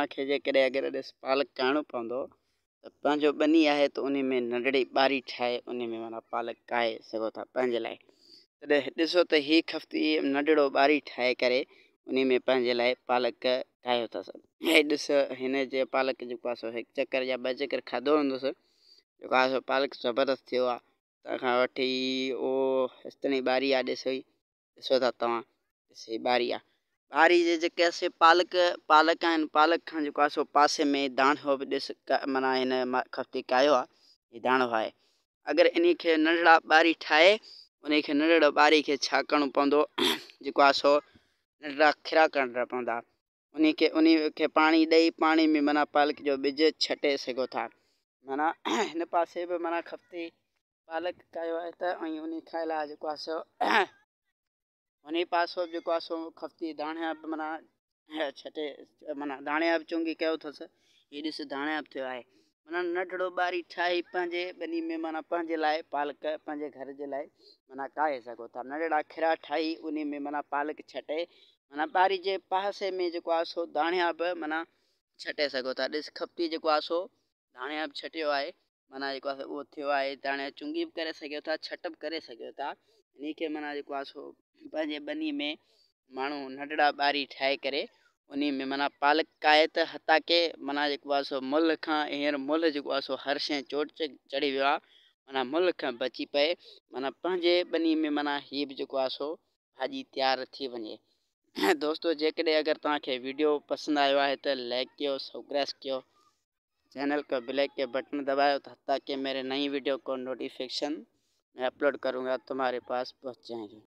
अगर जेकॾहिं अगरि ॾिसु पालक काइणो पवंदो त पंहिंजो ॿनी आहे उन में नंढड़ी ॿारी ठाहे उन में माना पालक काए सघो था पंहिंजे लाइ तॾहिं ॾिसो खफ़्ती नंढड़ो ॿारी ठाहे करे उन में पंहिंजे लाइ पालक ठाहियो था सभु ऐं ॾिसु हिन जे पालक जेको सो हिकु चकर या ॿ चकर खाधो हूंदुसि जेको सो पालक जबरदस्त थियो वी तंहिंखां वठी उहो हेसिताईं ॿारी आहे ॾिसो ॾिसो भारी जे जे कैसे पालक पालक आहिनि पालक खां जो सो पासे में दाणो बि ॾिस माना हिन खपती कायो आहे हीउ दाणो आहे अगरि इन खे नंढड़ा बारी ठाहे उन खे नंढड़ो ॿारी खे छा करिणो सो नंढड़ा खिरा करणा पवंदा उन्हीं खे उन खे पानी ॾेई पाणी में माना पालक जो बिज छटे सघो था माना हिन पासे बि माना खपती पालक कयो आहे त ऐं उन खां सो होने पास जेको जो सो खफ़्ती दाणे अब माना छटे माना दाणे अब चुंगी क्या अथसि ये दिस दाणे अब थियो आहे माना नंढिड़ो ॿारी ठाही पंहिंजे ॿनी में माना पंहिंजे लाए पालक पंहिंजे घर जे लाइ माना काहे सको था नंढिड़ा खिरा ठाही उन में माना पालक छटे माना बारी जे पासे में जो आसो सो दाणे बि माना छटे सको था दिस खपती जो आसो सो दाणे बि छटियो आहे મના જો આસો થવાએ તાને ચુંગી કરે સક્યો તા છટપ કરે સક્યો તા ની કે મના જો આસો પજે બની મે માણો નડડા બારી ઠાય કરે ઉની મે મના પાલક કાયત હતા કે મના એક વાસો મૂળખા એર મૂળ જો આસો હર શે ચોટ ચડી વા મના મૂળખા બચી પે મના પજે બની મે મના હીબ જો આસો ભાજી તૈયાર થી બની દોસ્તો જે કેડે અગર તાકે વિડિયો પસંદ આયો હે તો લાઈક ક્યો સબ ગ્રાસ ક્યો चैनल को ब्लैक के बटन दबाए ताकि मेरे नई वीडियो को नोटिफिकेशन मैं अपलोड करूँगा तुम्हारे पास पहुँच जाएंगे